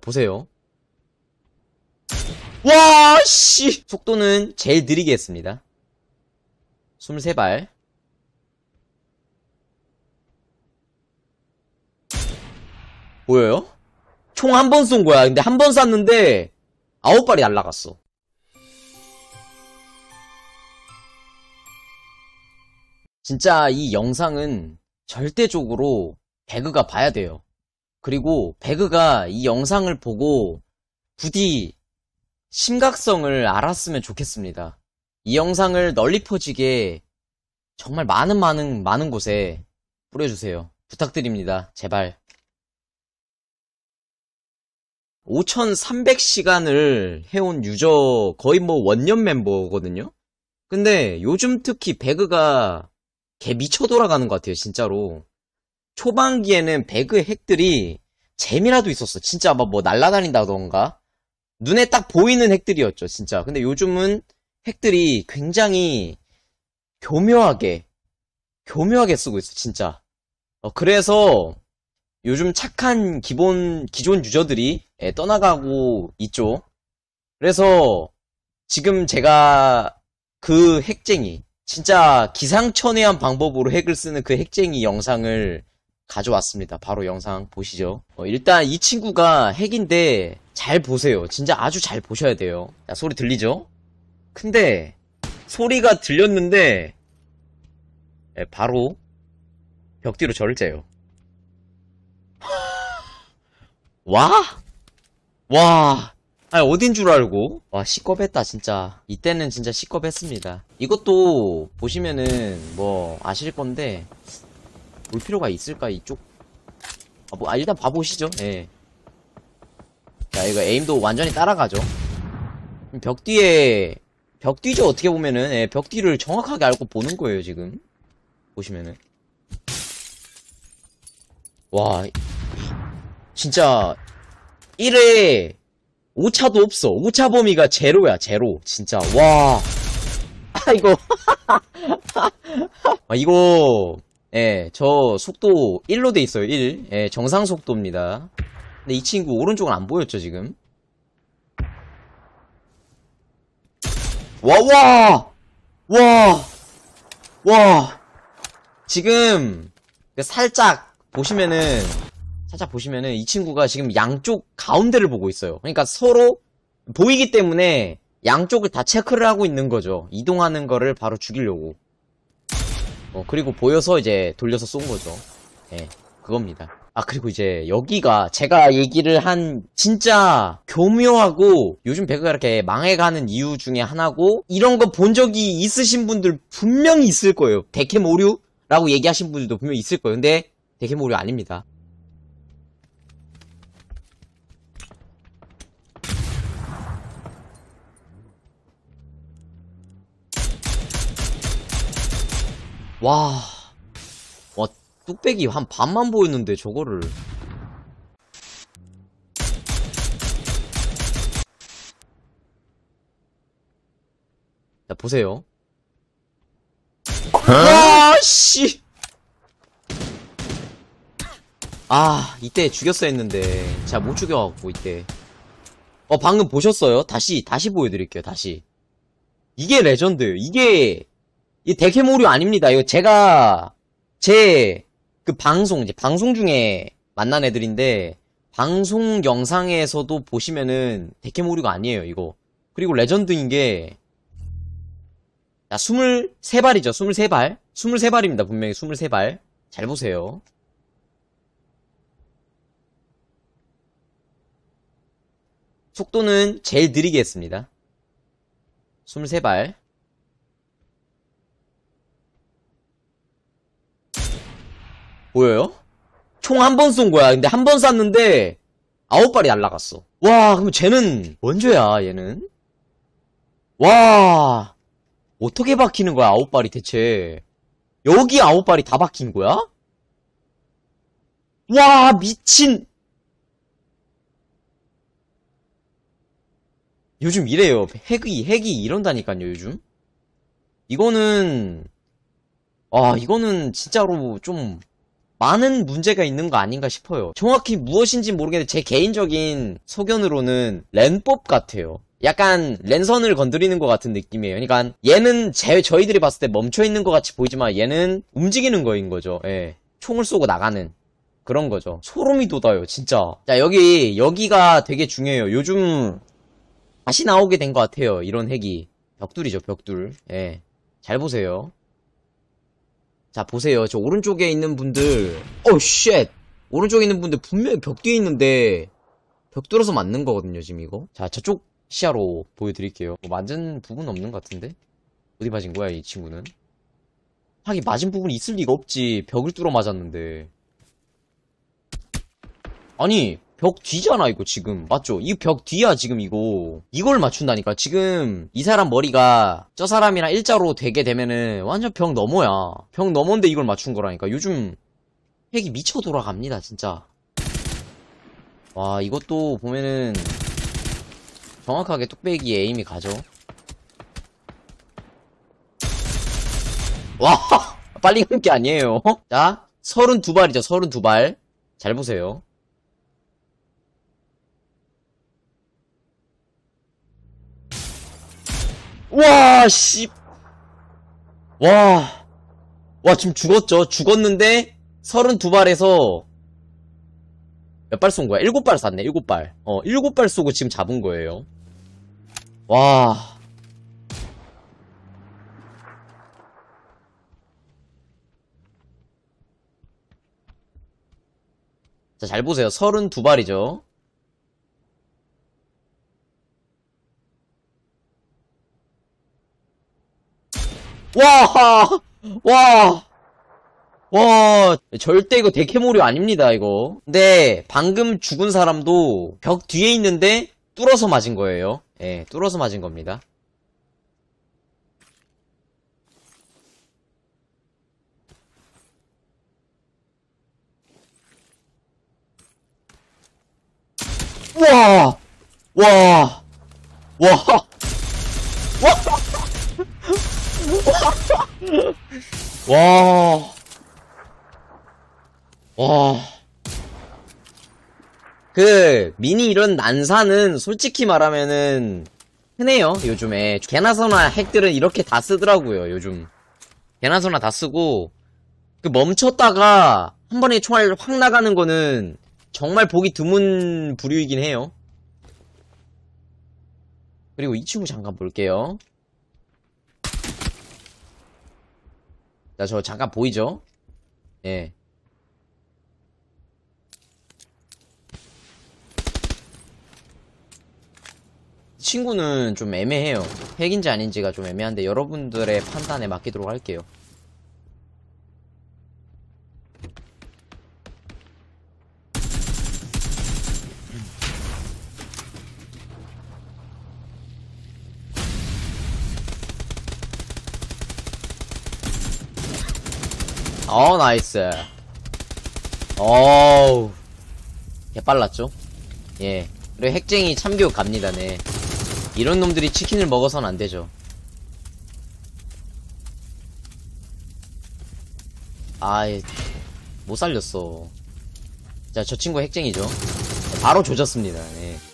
보세요. 와, 씨! 속도는 제일 느리게 했습니다. 23발. 보여요? 총 한 번 쏜 거야. 근데 한 번 쐈는데 아홉 발이 날라갔어. 진짜 이 영상은 절대적으로 배그가 봐야 돼요. 그리고 배그가 이 영상을 보고 부디 심각성을 알았으면 좋겠습니다. 이 영상을 널리 퍼지게 정말 많은 많은 많은 곳에 뿌려주세요. 부탁드립니다. 제발. 5,300시간을 해온 유저 거의 뭐 원년 멤버거든요? 근데 요즘 특히 배그가 개 미쳐 돌아가는 것 같아요, 진짜로. 초반기에는 배그 핵들이 재미라도 있었어. 진짜 막뭐 날라다닌다던가 눈에 딱 보이는 핵들이었죠, 진짜. 근데 요즘은 핵들이 굉장히 교묘하게 교묘하게 쓰고 있어, 진짜. 어, 그래서 요즘 착한 기본 기존 유저들이 예, 떠나가고 있죠. 그래서 지금 제가 그 핵쟁이 진짜 기상천외한 방법으로 핵을 쓰는 그 핵쟁이 영상을 가져왔습니다. 바로 영상 보시죠. 어, 일단 이 친구가 핵인데 잘 보세요. 진짜 아주 잘 보셔야 돼요. 자, 소리 들리죠? 근데 소리가 들렸는데 네, 바로 벽 뒤로 저를 째요. 와? 와, 아니 어딘 줄 알고 와 시겁했다 진짜 이때는 진짜 시겁했습니다 이것도 보시면은 뭐 아실 건데 볼 필요가 있을까 이쪽 아, 뭐, 아 일단 봐보시죠 예. 자 이거 에임도 완전히 따라가죠 벽 뒤에 벽 뒤죠 어떻게 보면은 예, 벽 뒤를 정확하게 알고 보는 거예요 지금 보시면은 와 진짜 1회 오차도 없어 오차 범위가 제로야 제로 진짜 와아 이거 아 이거 아, 예, 저 속도 1로 돼 있어요. 1. 예, 정상 속도입니다. 근데 이 친구 오른쪽은 안 보였죠, 지금? 와, 와! 와! 와! 지금 그러니까 살짝 보시면은 살짝 보시면은 이 친구가 지금 양쪽 가운데를 보고 있어요. 그러니까 서로 보이기 때문에 양쪽을 다 체크를 하고 있는 거죠. 이동하는 거를 바로 죽이려고. 어, 그리고 보여서 이제 돌려서 쏜 거죠. 예, 그겁니다. 아, 그리고 이제 여기가 제가 얘기를 한 진짜 교묘하고 요즘 배그가 이렇게 망해가는 이유 중에 하나고 이런 거 본 적이 있으신 분들 분명히 있을 거예요. 데캠 오류? 라고 얘기하신 분들도 분명히 있을 거예요. 근데 데캠 오류 아닙니다. 와. 와, 뚝배기 한 반만 보였는데 저거를. 자, 보세요. 아, 씨! 아, 이때 죽였어야 했는데. 제가 못 죽여갖고, 이때. 어, 방금 보셨어요? 다시, 다시 보여드릴게요, 다시. 이게 레전드. 이게 이 대캐모류 아닙니다. 이거 제가 제 그 방송 이제 방송 중에 만난 애들인데 방송 영상에서도 보시면은 데케모류가 아니에요 이거 그리고 레전드인 게 자, 23발이죠 23발 23발입니다 분명히 23발 잘 보세요 속도는 제일 느리게 했습니다 23발 보여요? 총 한 번 쏜 거야. 근데 한 번 쐈는데 아홉 발이 날라갔어. 와, 그럼 쟤는 원조야, 얘는. 와, 어떻게 박히는 거야, 아홉 발이 대체. 여기 아홉 발이 다 박힌 거야? 와, 미친. 요즘 이래요. 핵이, 핵이 이런다니까요, 요즘. 이거는, 아, 이거는 진짜로 좀 많은 문제가 있는 거 아닌가 싶어요. 정확히 무엇인지 모르겠는데 제 개인적인 소견으로는 랜법 같아요. 약간 랜선을 건드리는 것 같은 느낌이에요. 그러니까 얘는 제, 저희들이 봤을 때 멈춰 있는 것 같이 보이지만 얘는 움직이는 거인 거죠. 예. 총을 쏘고 나가는 그런 거죠. 소름이 돋아요, 진짜. 자, 여기 여기가 되게 중요해요. 요즘 다시 나오게 된 것 같아요. 이런 핵이 벽돌이죠, 벽돌. 예. 잘 보세요. 자 보세요 저 오른쪽에 있는 분들 오쉣 어, 오른쪽에 있는 분들 분명히 벽 뒤에 있는데 벽 뚫어서 맞는 거거든요 지금 이거 자 저쪽 시야로 보여드릴게요 뭐 맞은 부분 없는 것 같은데 어디 맞은 거야 이 친구는 하긴 맞은 부분이 있을 리가 없지 벽을 뚫어 맞았는데 아니 벽 뒤잖아 이거 지금 맞죠? 이 벽 뒤야 지금 이거 이걸 맞춘다니까 지금 이 사람 머리가 저 사람이랑 일자로 되게 되면은 완전 벽 넘어야 벽넘었는데 이걸 맞춘 거라니까 요즘 핵이 미쳐 돌아갑니다 진짜 와 이것도 보면은 정확하게 뚝배기 에임이 가죠 와 빨리 간게 아니에요 자 32발이죠 32발 잘 보세요 와, 씨. 와. 와, 지금 죽었죠? 죽었는데, 32발에서, 몇 발 쏜 거야? 7발 쐈네, 7발. 어, 7발 쏘고 지금 잡은 거예요. 와. 자, 잘 보세요. 32발이죠. 와! 와! 와, 절대 이거 데케모류 아닙니다, 이거. 근데 방금 죽은 사람도 벽 뒤에 있는데 뚫어서 맞은 거예요. 예, 뚫어서 맞은 겁니다. 와! 와! 와! 와! 와. 와. 그, 미니 이런 난사는 솔직히 말하면은 흔해요, 요즘에. 개나서나 핵들은 이렇게 다 쓰더라고요, 요즘. 개나서나 다 쓰고, 그 멈췄다가 한 번에 총알 확 나가는 거는 정말 보기 드문 부류이긴 해요. 그리고 이 친구 잠깐 볼게요. 자, 저 잠깐 보이죠? 예. 친구는 좀 애매해요. 핵인지 아닌지가 좀 애매한데 여러분들의 판단에 맡기도록 할게요. 어 나이스 어우 개빨랐죠 예 그리고 핵쟁이 참교 갑니다 네 이런 놈들이 치킨을 먹어선 안되죠 아이 못살렸어 자 저 친구 핵쟁이죠 바로 조졌습니다 예.